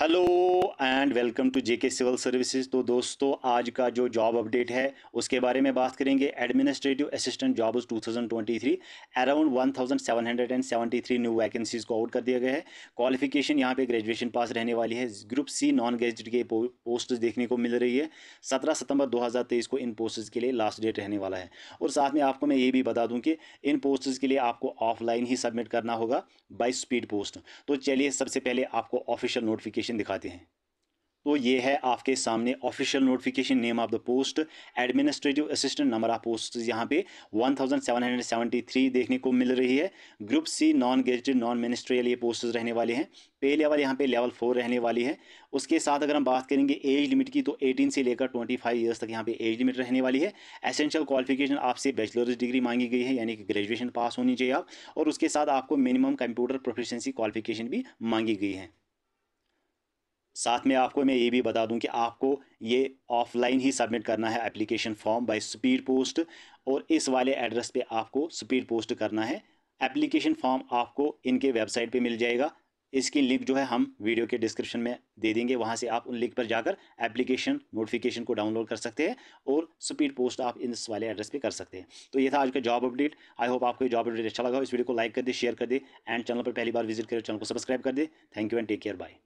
hello and welcome to JK civil services तो दोस्तों आज का जो जॉब अपडेट है उसके बारे में बात करेंगे administrative assistant job 2023 around 1773 new vacancies को आउट कर दिया गया है क्वालिफिकेशन यहाँ पे ग्रेजुएशन पास रहने वाली है ग्रुप सी नॉन ग्रेजुएट के पोस्ट देखने को मिल रही है सत्रह सितंबर दो को इन पोस्ट के लिए लास्ट डेट रहने वाला है और साथ में आपको मैं ये भी बता दूँ कि इन पोस्ट के लिए आपको ऑफलाइन ही सबमिट करना होगा बाई स्पीड पोस्ट तो चलिए सबसे पहले आपको ऑफिशियल नोटिफिकेशन नोटिफिकेशन दिखाते हैं तो ये है आपके सामने official notification name of the post administrative assistant number of post यहाँ पे 1773 देखने को मिल रही है group C non gazetted non ministerial ये पोस्ट रहने वाले हैं पे लेवल यहाँ पे लेवल फोर रहने वाली है उसके साथ अगर हम बात करेंगे एज लिमिट की तो 18 से लेकर 25 फाइव ईयर्स तक यहाँ पे एज लिमिट रहने वाली है एसेंशियल क्वालिफिकेशन आपसे बैचलर्स डिग्री मांगी गई है यानी कि ग्रेजुएशन पास होनी चाहिए आप और उसके साथ आपको मिनिमम कंप्यूटर प्रोफिशेंसी क्वालिफिकेशन भी मांगी गई है साथ में आपको मैं ये भी बता दूं कि आपको ये ऑफलाइन ही सबमिट करना है application form by speed post और इस वाले एड्रेस पे आपको स्पीड पोस्ट करना है एप्लीकेशन फॉर्म आपको इनके वेबसाइट पे मिल जाएगा इसकी लिंक जो है हम वीडियो के डिस्क्रिप्शन में दे देंगे वहाँ से आप उन लिंक पर जाकर एप्लीकेशन नोटिफिकेशन को डाउनलोड कर सकते हैं और स्पीड पोस्ट आप इस वाले एड्रेस पे कर सकते हैं तो ये था आज का जॉब अपडेट आई होप आपको जॉब अपडेट अच्छा लगा इस वीडियो को लाइक कर दे शेयर कर दे एंड चैनल पर पहली बार विजिट करें तो चैनल को सब्सक्राइब कर दे thank you and take care bye